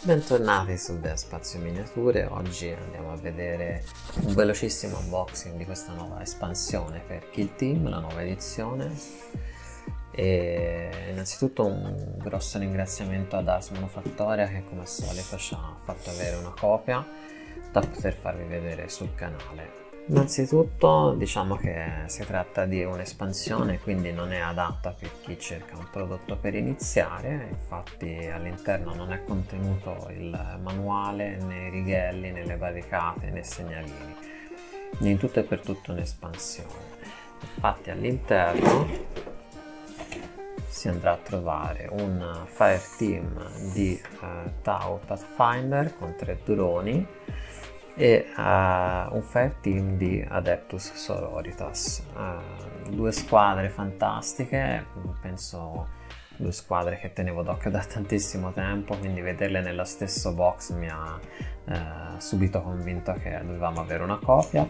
Bentornati su The Spazio Miniature, oggi andiamo a vedere un velocissimo unboxing di questa nuova espansione per Kill Team, la nuova edizione. E innanzitutto un grosso ringraziamento ad Ars Manufactoria che come al solito ci ha fatto avere una copia da poter farvi vedere sul canale. Innanzitutto diciamo che si tratta di un'espansione quindi non è adatta per chi cerca un prodotto per iniziare, infatti all'interno non è contenuto il manuale né i righelli né le barricate né i segnalini, in tutto e per tutto un'espansione. Infatti all'interno si andrà a trovare un fire team di eh, Tau Pathfinder con tre droni e uh, un fair team di Adeptus Sororitas. Uh, due squadre fantastiche, penso due squadre che tenevo d'occhio da tantissimo tempo, quindi vederle nello stesso box mi ha eh, subito convinto che dovevamo avere una copia.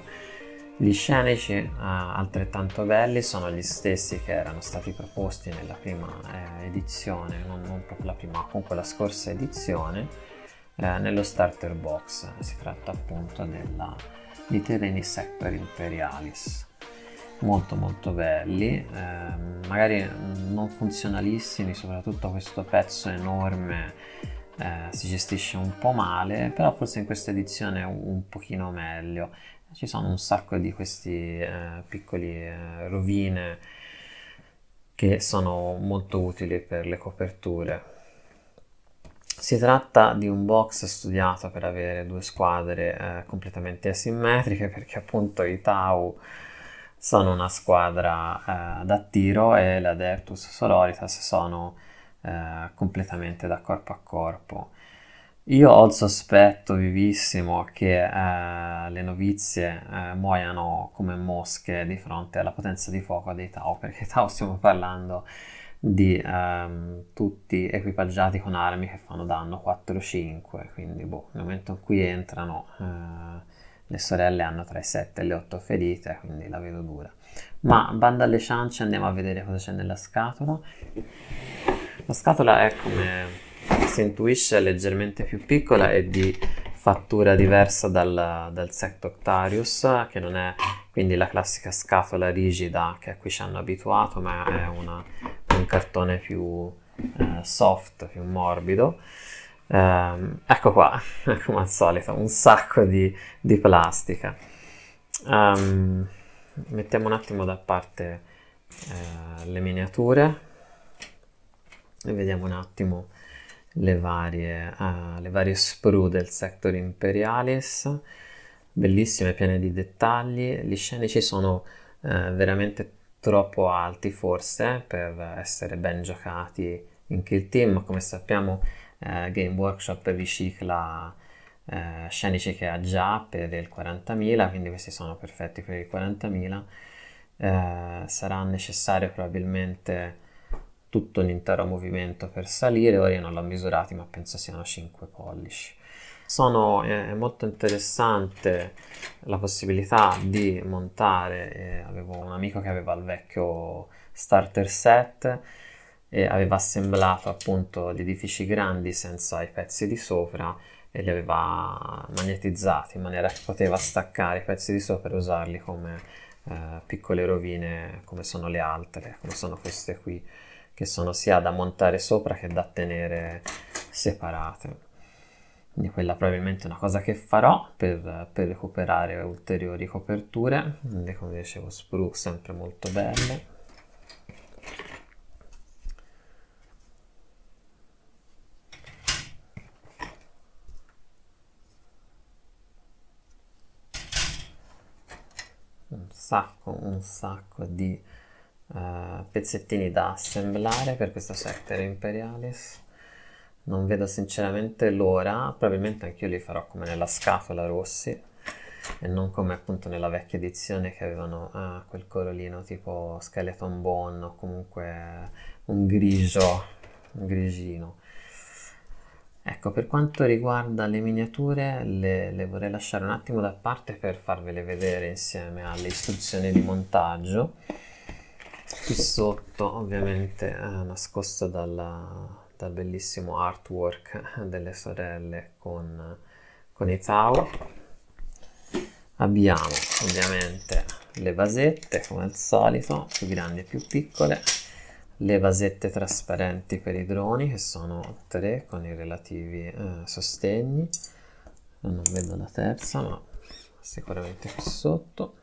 Gli scenici eh, altrettanto belli sono gli stessi che erano stati proposti nella prima eh, edizione, non, non proprio la prima, comunque la scorsa edizione eh, nello starter box. Si tratta appunto della, di terreni Sector Imperialis molto molto belli eh, magari non funzionalissimi soprattutto questo pezzo enorme eh, si gestisce un po' male però forse in questa edizione un pochino meglio ci sono un sacco di questi eh, piccoli eh, rovine che sono molto utili per le coperture si tratta di un box studiato per avere due squadre eh, completamente asimmetriche perché appunto i Tau sono una squadra eh, da tiro e le Dertus Soloritas sono eh, completamente da corpo a corpo. Io ho il sospetto vivissimo che eh, le novizie eh, muoiano come mosche di fronte alla potenza di fuoco dei Tau, perché Tau stiamo parlando di ehm, tutti equipaggiati con armi che fanno danno 4-5, o quindi boh, nel momento in cui entrano eh, le sorelle hanno tra i 7 e le 8 ferite, quindi la vedo dura. Ma bando alle ciance, andiamo a vedere cosa c'è nella scatola. La scatola è come si intuisce leggermente più piccola e di fattura diversa dal, dal Octarius che non è quindi la classica scatola rigida che a cui ci hanno abituato, ma è una un cartone più eh, soft, più morbido. Um, ecco qua, come al solito, un sacco di, di plastica. Um, mettiamo un attimo da parte eh, le miniature e vediamo un attimo le varie, uh, le varie sprue del Sector Imperialis, bellissime, piene di dettagli. Gli scenici sono uh, veramente troppo alti forse per essere ben giocati in kill team, ma come sappiamo eh, Game Workshop ricicla eh, scenici che ha già per il 40.000, quindi questi sono perfetti per il 40.000. Eh, sarà necessario probabilmente tutto un intero movimento per salire, ora io non l'ho misurati ma penso siano 5 pollici sono, è eh, molto interessante la possibilità di montare, eh, avevo un amico che aveva il vecchio starter set e aveva assemblato appunto gli edifici grandi senza i pezzi di sopra e li aveva magnetizzati in maniera che poteva staccare i pezzi di sopra e usarli come eh, piccole rovine come sono le altre, come sono queste qui, che sono sia da montare sopra che da tenere separate. Quindi quella è probabilmente una cosa che farò per, per recuperare ulteriori coperture. Quindi come dicevo sprue sempre molto belle. Un sacco, un sacco di uh, pezzettini da assemblare per questa setter Imperialis non vedo sinceramente l'ora, probabilmente anche io li farò come nella scatola rossi e non come appunto nella vecchia edizione che avevano ah, quel corolino tipo skeleton bone o comunque un grigio, un grigino. Ecco, per quanto riguarda le miniature, le, le, vorrei lasciare un attimo da parte per farvele vedere insieme alle istruzioni di montaggio. Qui sotto, ovviamente, eh, nascosto dalla, dal bellissimo artwork delle sorelle con, con i tau. Abbiamo ovviamente le vasette come al solito, più grandi e più piccole, le vasette trasparenti per i droni che sono tre con i relativi eh, sostegni, non vedo la terza ma sicuramente qui sotto.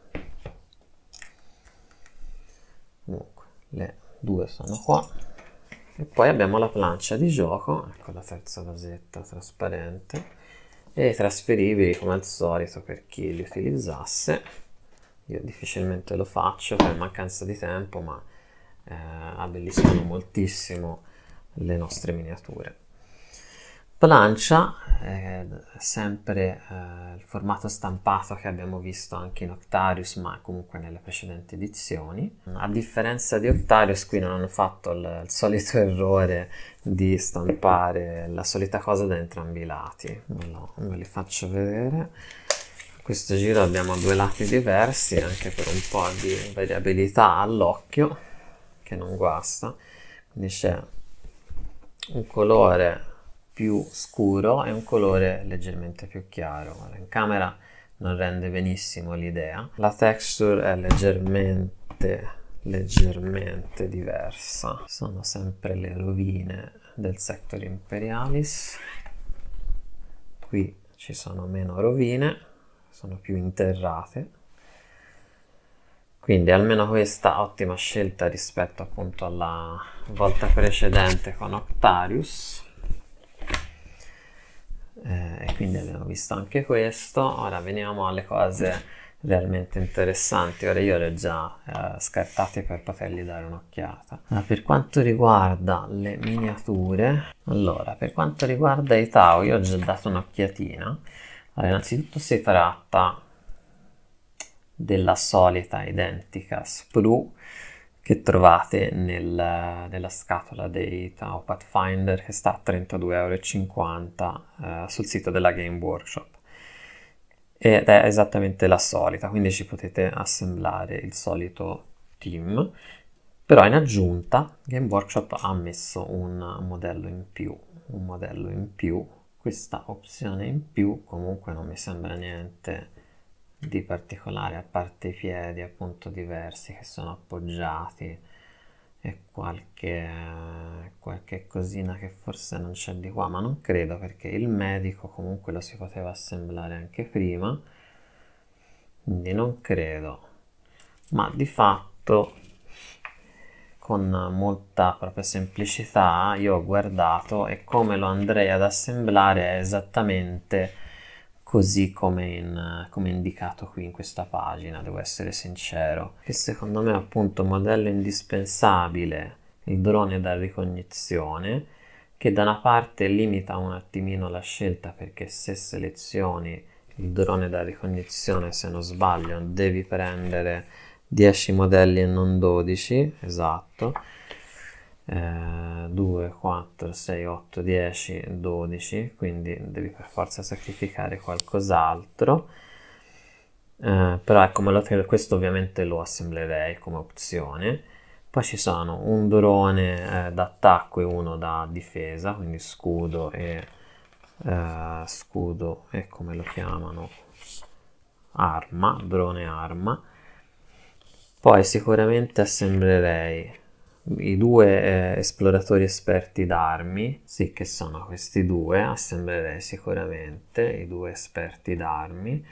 Comunque le due sono qua e poi abbiamo la plancia di gioco, ecco la terza vasetta trasparente, e trasferibili come al solito per chi li utilizzasse. Io difficilmente lo faccio per mancanza di tempo, ma eh, abbelliscono moltissimo le nostre miniature plancia, eh, sempre eh, il formato stampato che abbiamo visto anche in Octarius, ma comunque nelle precedenti edizioni. A differenza di Octarius, qui non hanno fatto il, il solito errore di stampare la solita cosa da entrambi i lati. No, ve li faccio vedere. A questo giro abbiamo due lati diversi, anche per un po' di variabilità all'occhio, che non guasta. Quindi c'è un colore più scuro e un colore leggermente più chiaro. In camera non rende benissimo l'idea. La texture è leggermente leggermente diversa. Sono sempre le rovine del sector imperialis. Qui ci sono meno rovine, sono più interrate. Quindi almeno questa ottima scelta rispetto appunto alla volta precedente con Octarius eh, e quindi abbiamo visto anche questo. Ora veniamo alle cose realmente interessanti. Ora io le ho già eh, scartate per potergli dare un'occhiata. Allora, per quanto riguarda le miniature, allora per quanto riguarda i Tau, io ho già dato un'occhiatina. Allora, innanzitutto si tratta della solita identica sprue che trovate nel, nella scatola dei Tao Pathfinder che sta a 32,50 euro eh, sul sito della Game Workshop ed è esattamente la solita quindi ci potete assemblare il solito team però in aggiunta Game Workshop ha messo un modello in più un modello in più questa opzione in più comunque non mi sembra niente di particolare, a parte i piedi appunto diversi che sono appoggiati e qualche, qualche cosina che forse non c'è di qua, ma non credo perché il medico comunque lo si poteva assemblare anche prima, quindi non credo, ma di fatto con molta propria semplicità io ho guardato e come lo andrei ad assemblare è esattamente così come, in, come, indicato qui in questa pagina, devo essere sincero, che secondo me è appunto un modello indispensabile, il drone da ricognizione, che da una parte limita un attimino la scelta perché se selezioni il drone da ricognizione, se non sbaglio, devi prendere 10 modelli e non 12, esatto, 2, 4, 6, 8, 10, 12, quindi devi per forza sacrificare qualcos'altro. Eh, però ecco, me lo, questo ovviamente lo assemblerei come opzione. Poi ci sono un drone eh, d'attacco e uno da difesa, quindi scudo e eh, scudo e come lo chiamano arma, drone arma. Poi sicuramente assemblerei i due eh, esploratori esperti d'armi, sì che sono questi due, assemblerei sicuramente i due esperti d'armi,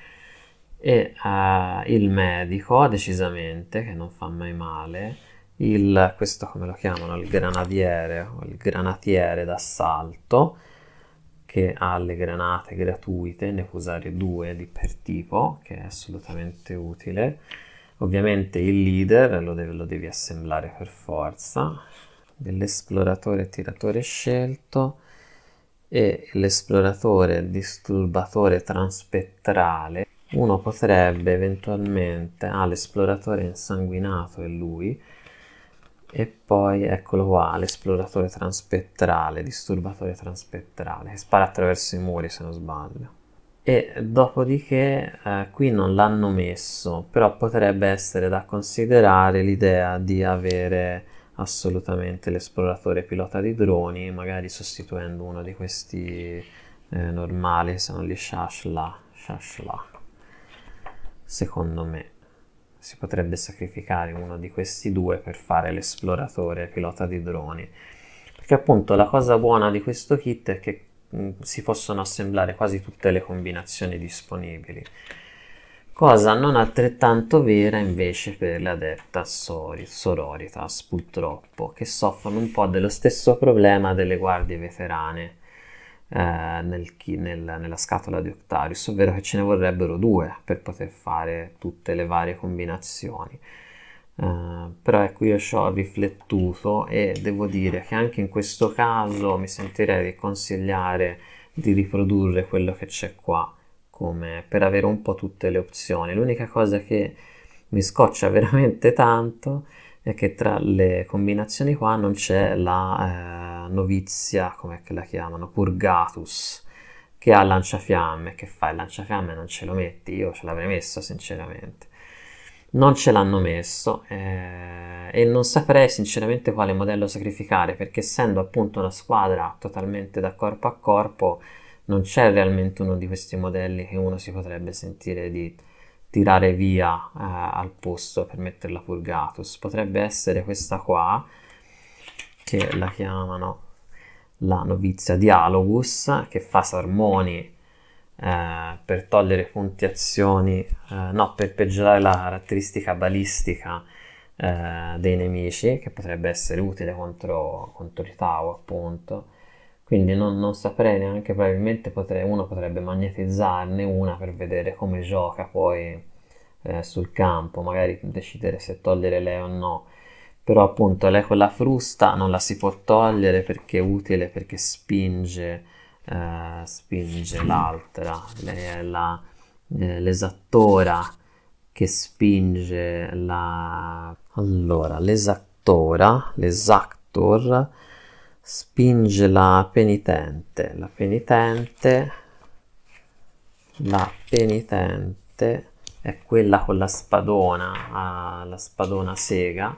e eh, il medico decisamente, che non fa mai male, il, questo come lo chiamano, il granadiere o il granatiere d'assalto, che ha le granate gratuite, ne può usare due di per tipo, che è assolutamente utile, Ovviamente il leader lo devi, lo devi assemblare per forza, l'esploratore tiratore scelto e l'esploratore disturbatore transpettrale. Uno potrebbe eventualmente... Ah, l'esploratore insanguinato è lui. E poi eccolo qua, l'esploratore transpettrale, disturbatore transpettrale, che spara attraverso i muri se non sbaglio e dopodiché eh, qui non l'hanno messo però potrebbe essere da considerare l'idea di avere assolutamente l'esploratore pilota di droni magari sostituendo uno di questi eh, normali se non li shashla shashla secondo me si potrebbe sacrificare uno di questi due per fare l'esploratore pilota di droni perché appunto la cosa buona di questo kit è che Mm, si possono assemblare quasi tutte le combinazioni disponibili. Cosa non altrettanto vera invece per la delta sororitas, purtroppo, che soffrono un po' dello stesso problema delle guardie veterane eh, nel, nel, nella scatola di Octarius, ovvero che ce ne vorrebbero due per poter fare tutte le varie combinazioni. Eh, però ecco io ci ho riflettuto e devo dire che anche in questo caso mi sentirei di consigliare di riprodurre quello che c'è qua come per avere un po' tutte le opzioni l'unica cosa che mi scoccia veramente tanto è che tra le combinazioni qua non c'è la eh, novizia, come la chiamano, Purgatus, che ha lanciafiamme, che fai il lanciafiamme non ce lo metti, io ce l'avrei messo sinceramente non ce l'hanno messo eh, e non saprei sinceramente quale modello sacrificare perché essendo appunto una squadra totalmente da corpo a corpo non c'è realmente uno di questi modelli che uno si potrebbe sentire di tirare via eh, al posto per metterla purgatus potrebbe essere questa qua che la chiamano la novizia Dialogus che fa sermoni eh, per togliere puntiazioni, eh, no, per peggiorare la caratteristica balistica eh, dei nemici, che potrebbe essere utile contro, contro i Tau, appunto. Quindi non, non, saprei neanche, probabilmente potrei, uno potrebbe magnetizzarne una per vedere come gioca poi eh, sul campo, magari decidere se togliere lei o no però appunto lei con la frusta non la si può togliere perché è utile, perché spinge eh, spinge l'altra, la, eh, l'esattora che spinge la... Allora, l'esattora, l'esactor spinge la penitente, la penitente, la penitente è quella con la spadona, la spadona sega,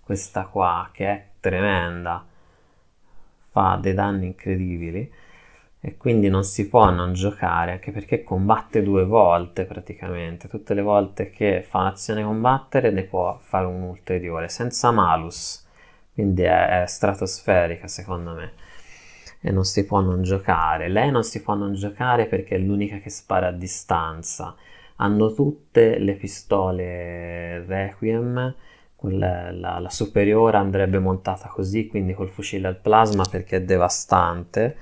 questa qua che è tremenda, fa dei danni incredibili e quindi non si può non giocare, anche perché combatte due volte praticamente, tutte le volte che fa un'azione combattere ne può fare un'ulteriore, senza malus, quindi è, è stratosferica secondo me, e non si può non giocare. Lei non si può non giocare perché è l'unica che spara a distanza, hanno tutte le pistole Requiem, la, la, la superiore andrebbe montata così, quindi col fucile al plasma perché è devastante,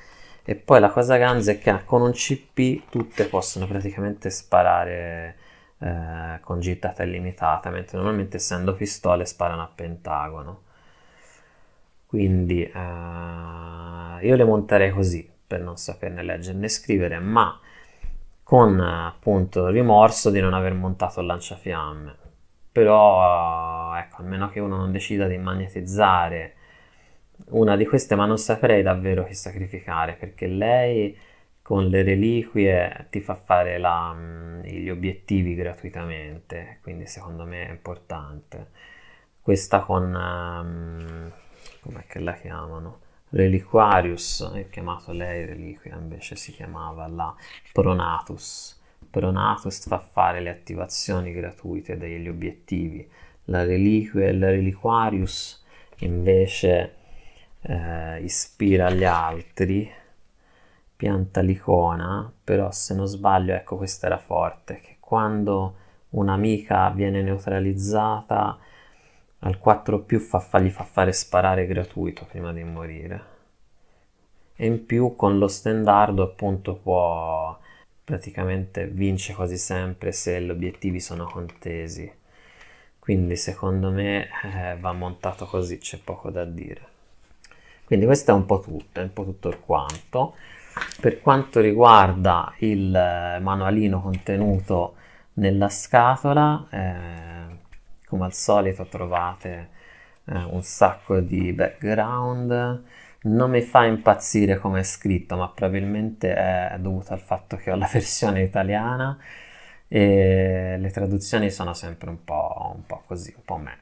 e poi la cosa ganza è che con un CP tutte possono praticamente sparare eh, con gittata illimitata, mentre normalmente essendo pistole sparano a pentagono. Quindi eh, io le monterei così per non saperne leggere né scrivere, ma con appunto rimorso di non aver montato il lanciafiamme. Però eh, ecco, a meno che uno non decida di magnetizzare una di queste, ma non saprei davvero che sacrificare, perché lei con le reliquie ti fa fare la, mm, gli obiettivi gratuitamente, quindi secondo me è importante. Questa con... Um, com'è che la chiamano? Reliquarius, è chiamato lei reliquia, invece si chiamava la Pronatus. Pronatus fa fare le attivazioni gratuite degli obiettivi. La reliquia, il Reliquarius invece eh, ispira gli altri, pianta l'icona, però se non sbaglio, ecco questa era forte, che quando un'amica viene neutralizzata al 4 più fa, gli fa fare sparare gratuito prima di morire. E in più con lo standard appunto può praticamente vince quasi sempre se gli obiettivi sono contesi. Quindi secondo me eh, va montato così, c'è poco da dire. Quindi questo è un po' tutto, è un po' tutto il quanto. Per quanto riguarda il eh, manualino contenuto nella scatola, eh, come al solito trovate eh, un sacco di background, non mi fa impazzire come è scritto, ma probabilmente è dovuto al fatto che ho la versione italiana e le traduzioni sono sempre un po', un po così, un po' me.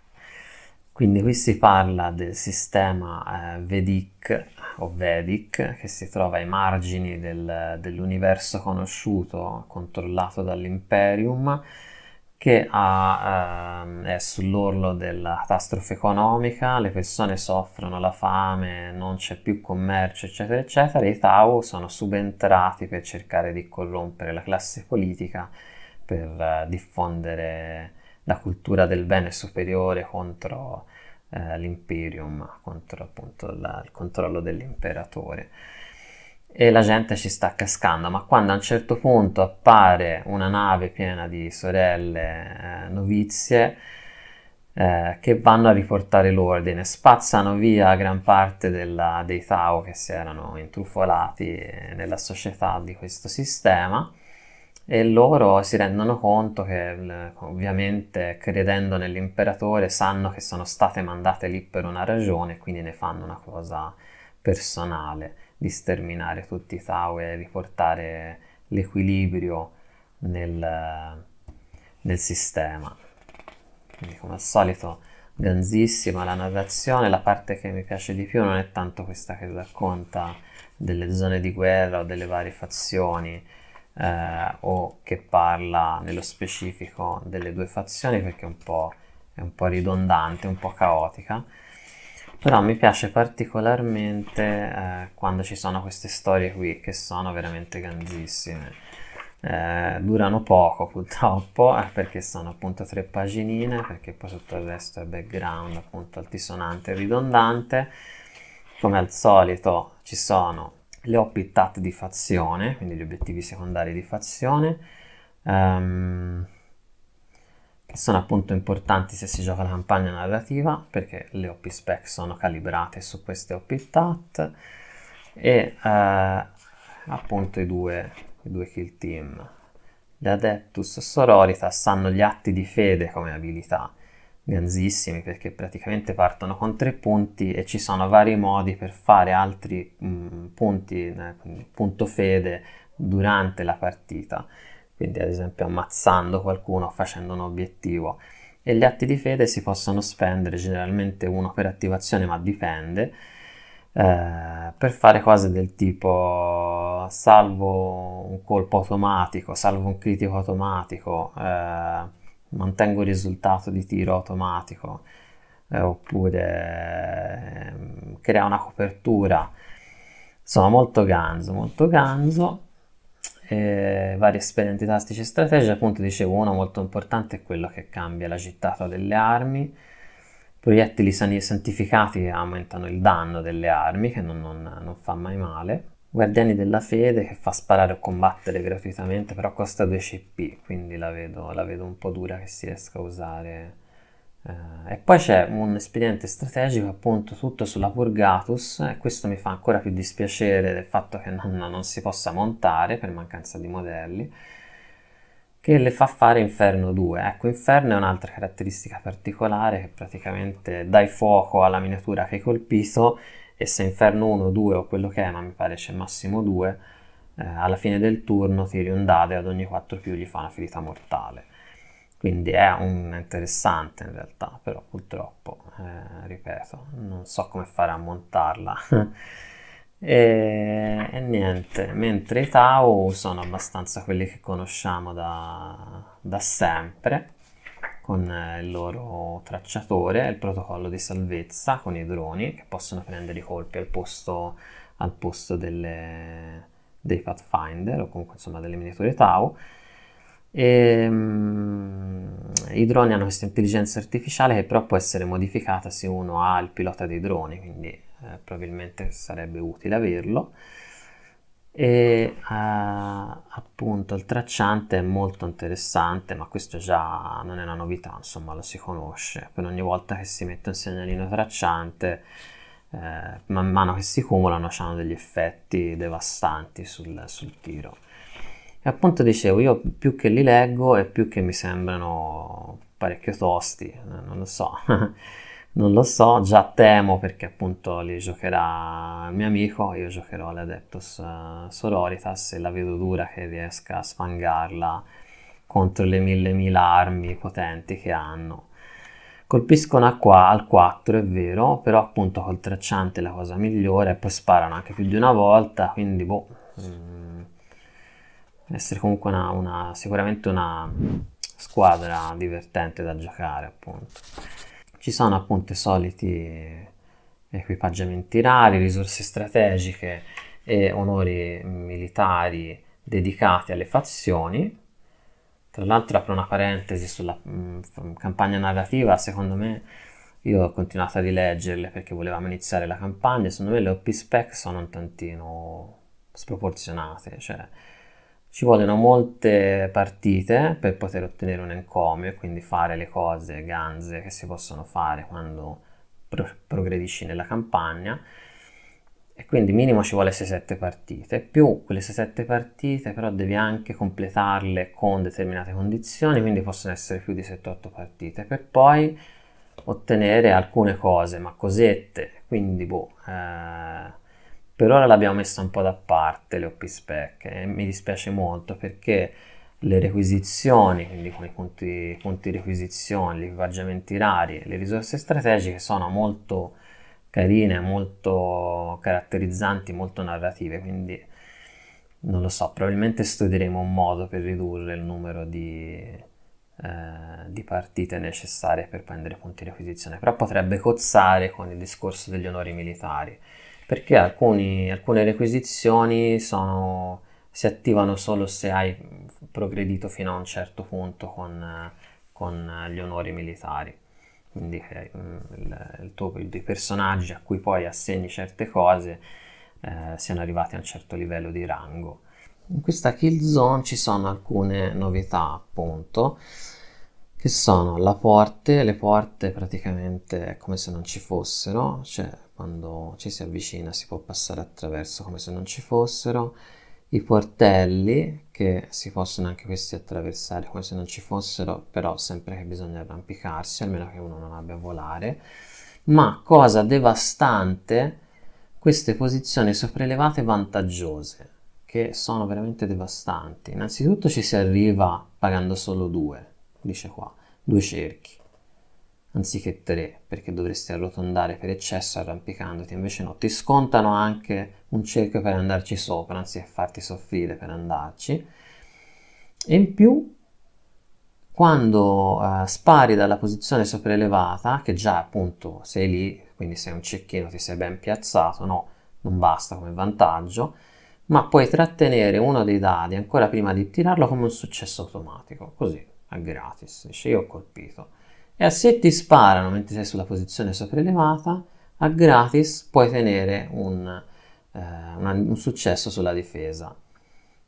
Quindi qui si parla del sistema eh, Vedic o Vedic che si trova ai margini del, dell'universo conosciuto controllato dall'Imperium che ha, eh, è sull'orlo della catastrofe economica, le persone soffrono la fame, non c'è più commercio eccetera eccetera, e i Tau sono subentrati per cercare di corrompere la classe politica per eh, diffondere la cultura del bene superiore contro eh, l'imperium, contro appunto la, il controllo dell'imperatore. E la gente ci sta cascando, ma quando a un certo punto appare una nave piena di sorelle eh, novizie, eh, che vanno a riportare l'ordine, spazzano via gran parte della, dei Tao che si erano intrufolati nella società di questo sistema e loro si rendono conto che ovviamente credendo nell'imperatore sanno che sono state mandate lì per una ragione e quindi ne fanno una cosa personale di sterminare tutti i Tau e riportare l'equilibrio nel, nel sistema quindi come al solito ganzissima la narrazione la parte che mi piace di più non è tanto questa che racconta delle zone di guerra o delle varie fazioni eh, o che parla nello specifico delle due fazioni perché è un po', è un po ridondante, un po' caotica. Però mi piace particolarmente eh, quando ci sono queste storie qui che sono veramente grandissime. Eh, durano poco purtroppo eh, perché sono appunto tre paginine perché poi tutto il resto è background appunto altisonante e ridondante come al solito ci sono le ho pittate di fazione, quindi gli obiettivi secondari di fazione, um, che sono appunto importanti se si gioca la campagna narrativa, perché le OP spec sono calibrate su queste OP tat, e uh, appunto i due, i due kill team. le Adeptus Sororitas hanno gli atti di fede come abilità, ganzissimi perché praticamente partono con tre punti e ci sono vari modi per fare altri mh, mm, punti, eh, quindi punto fede durante la partita, quindi ad esempio ammazzando qualcuno facendo un obiettivo. E gli atti di fede si possono spendere generalmente uno per attivazione, ma dipende, eh, per fare cose del tipo salvo un colpo automatico, salvo un critico automatico. Eh, mantengo il risultato di tiro automatico eh, oppure ehm, crea una copertura insomma molto ganzo molto ganzo eh, vari esperimenti tattici e strategici appunto dicevo uno molto importante è quello che cambia la gittata delle armi proiettili santificati aumentano il danno delle armi che non, non, non fa mai male Guardiani della Fede che fa sparare o combattere gratuitamente, però costa 2 CP, quindi la vedo, la vedo un po' dura che si riesca a usare. Eh, e poi c'è un espediente strategico appunto tutto sulla Purgatus e questo mi fa ancora più dispiacere del fatto che non, non si possa montare per mancanza di modelli che le fa fare Inferno 2. Ecco, Inferno è un'altra caratteristica particolare che praticamente dai fuoco alla miniatura che hai colpito e se inferno 1, 2 o quello che è, ma mi pare c'è massimo 2, eh, alla fine del turno tiri un dado e ad ogni 4 più gli fa una ferita mortale. Quindi è un interessante in realtà, però purtroppo, eh, ripeto, non so come fare a montarla. e, e, niente, mentre i Tau sono abbastanza quelli che conosciamo da, da sempre con eh, il loro tracciatore, il protocollo di salvezza con i droni che possono prendere i colpi al posto, al posto delle, dei Pathfinder o comunque insomma delle miniature Tau. E, um, I droni hanno questa intelligenza artificiale che però può essere modificata se uno ha il pilota dei droni, quindi eh, probabilmente sarebbe utile averlo e eh, appunto il tracciante è molto interessante ma questo già non è una novità insomma lo si conosce per ogni volta che si mette un segnalino tracciante eh, man mano che si cumulano hanno degli effetti devastanti sul, sul, tiro e appunto dicevo io più che li leggo e più che mi sembrano parecchio tosti non lo so Non lo so, già temo perché appunto li giocherà il mio amico, io giocherò l'Adeptus eh, Sororitas e la vedo dura che riesca a sfangarla contro le mille mila armi potenti che hanno. Colpiscono a qua al 4, è vero, però appunto col tracciante è la cosa migliore, e poi sparano anche più di una volta, quindi boh... Mm, essere comunque una, una, sicuramente una squadra divertente da giocare appunto ci sono appunto i soliti equipaggiamenti rari, risorse strategiche e onori militari dedicati alle fazioni. Tra l'altro apro una parentesi sulla mh, mm, campagna narrativa, secondo me io ho continuato a rileggerle perché volevamo iniziare la campagna, secondo me le OP spec sono un tantino sproporzionate, cioè ci vogliono molte partite per poter ottenere un encomio e quindi fare le cose ganze che si possono fare quando pro- progredisci nella campagna e quindi minimo ci vuole 6-7 partite, più quelle 6-7 partite però devi anche completarle con determinate condizioni, quindi possono essere più di 7-8 partite, per poi ottenere alcune cose, ma cosette, quindi boh, eh, per ora l'abbiamo messa un po' da parte le OP-Spec e mi dispiace molto perché le requisizioni, quindi con i punti, punti requisizioni, gli equipaggiamenti rari, le risorse strategiche sono molto carine, molto caratterizzanti, molto narrative, quindi non lo so, probabilmente studieremo un modo per ridurre il numero di, eh, di partite necessarie per prendere punti di acquisizione, però potrebbe cozzare con il discorso degli onori militari, perché alcuni, alcune requisizioni sono, si attivano solo se hai progredito fino a un certo punto con, con gli onori militari. Quindi mm, il, il tuo, i personaggi a cui poi assegni certe cose eh, siano arrivati a un certo livello di rango. In questa Killzone ci sono alcune novità, appunto, che sono la porte, le porte praticamente è come se non ci fossero, cioè quando ci si avvicina si può passare attraverso come se non ci fossero, i portelli che si possono anche questi attraversare come se non ci fossero, però sempre che bisogna arrampicarsi, almeno che uno non abbia a volare, ma cosa devastante queste posizioni sopraelevate vantaggiose che sono veramente devastanti. Innanzitutto ci si arriva pagando solo due, dice qua, due cerchi anziché 3 perché dovresti arrotondare per eccesso arrampicandoti, invece no, ti scontano anche un cerchio per andarci sopra, anziché farti soffrire per andarci. E in più, quando eh, spari dalla posizione sopraelevata, che già appunto sei lì, quindi sei un cecchino, ti sei ben piazzato, no, non basta come vantaggio, ma puoi trattenere uno dei dadi ancora prima di tirarlo come un successo automatico, così, a gratis, dice io ho colpito e se ti sparano mentre sei sulla posizione sopraelevata, a gratis puoi tenere un, eh, una, un successo sulla difesa.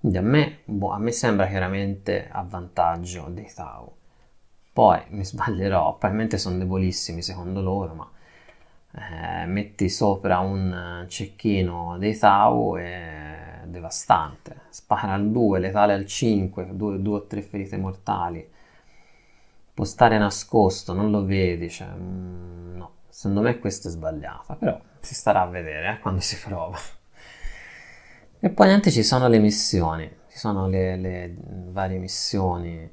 Quindi a me, boh, a me, sembra chiaramente a vantaggio dei Tau. Poi mi sbaglierò, probabilmente sono debolissimi secondo loro, ma eh, metti sopra un cecchino dei Tau è devastante. Spara al 2, letale al 5, 2 o 3 ferite mortali può stare nascosto, non lo vedi, cioè, mm, no, secondo me questo è sbagliato, però si starà a vedere eh, quando si prova. E poi niente, ci sono le missioni, ci sono le, le varie missioni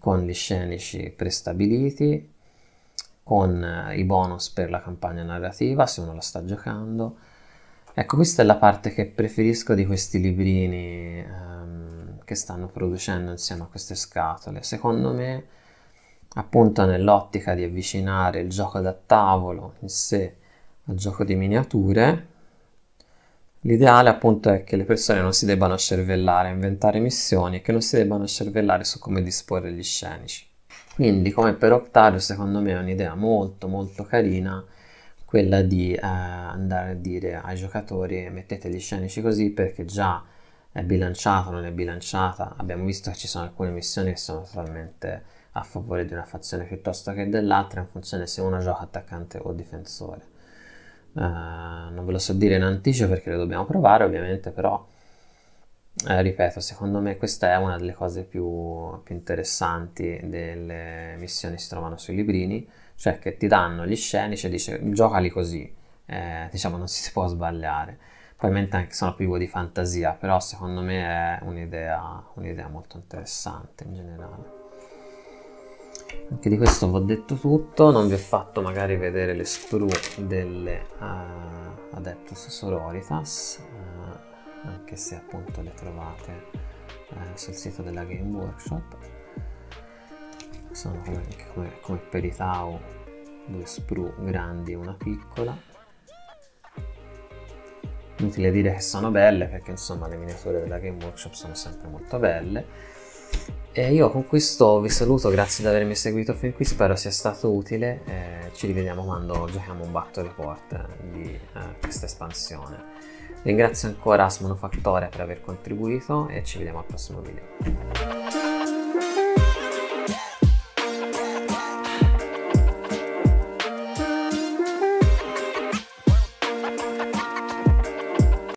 con gli scenici prestabiliti, con eh, i bonus per la campagna narrativa, se uno la sta giocando. Ecco, questa è la parte che preferisco di questi librini ehm, che stanno producendo insieme a queste scatole. Secondo me appunto nell'ottica di avvicinare il gioco da tavolo in sé al gioco di miniature, l'ideale appunto è che le persone non si debbano scervellare, inventare missioni e che non si debbano cervellare su come disporre gli scenici. Quindi come per Octavio secondo me è un'idea molto molto carina quella di eh, andare a dire ai giocatori mettete gli scenici così perché già è bilanciato, non è bilanciata, abbiamo visto che ci sono alcune missioni che sono totalmente a favore di una fazione piuttosto che dell'altra in funzione se uno gioca attaccante o difensore. Uh, non ve lo so dire in anticipo perché lo dobbiamo provare ovviamente, però eh, ripeto, secondo me questa è una delle cose più, più interessanti delle missioni che si trovano sui librini, cioè che ti danno gli scenici e dice giocali così, eh, diciamo non si può sbagliare. Probabilmente anche sono privo di fantasia, però secondo me è un'idea, un'idea molto interessante in generale anche di questo vi ho detto tutto non vi ho fatto magari vedere le sprue delle uh, eh, Adeptus Sororitas uh, anche se appunto le trovate uh, sul sito della Game Workshop sono come, come, come per i Tau due sprue grandi e una piccola inutile dire che sono belle perché insomma le miniature della Game Workshop sono sempre molto belle e io con questo vi saluto, grazie di avermi seguito fin qui, spero sia stato utile. Eh, ci rivediamo quando giochiamo un battle report di eh, questa espansione. Ringrazio ancora Asmono Fattore per aver contribuito e ci vediamo al prossimo video.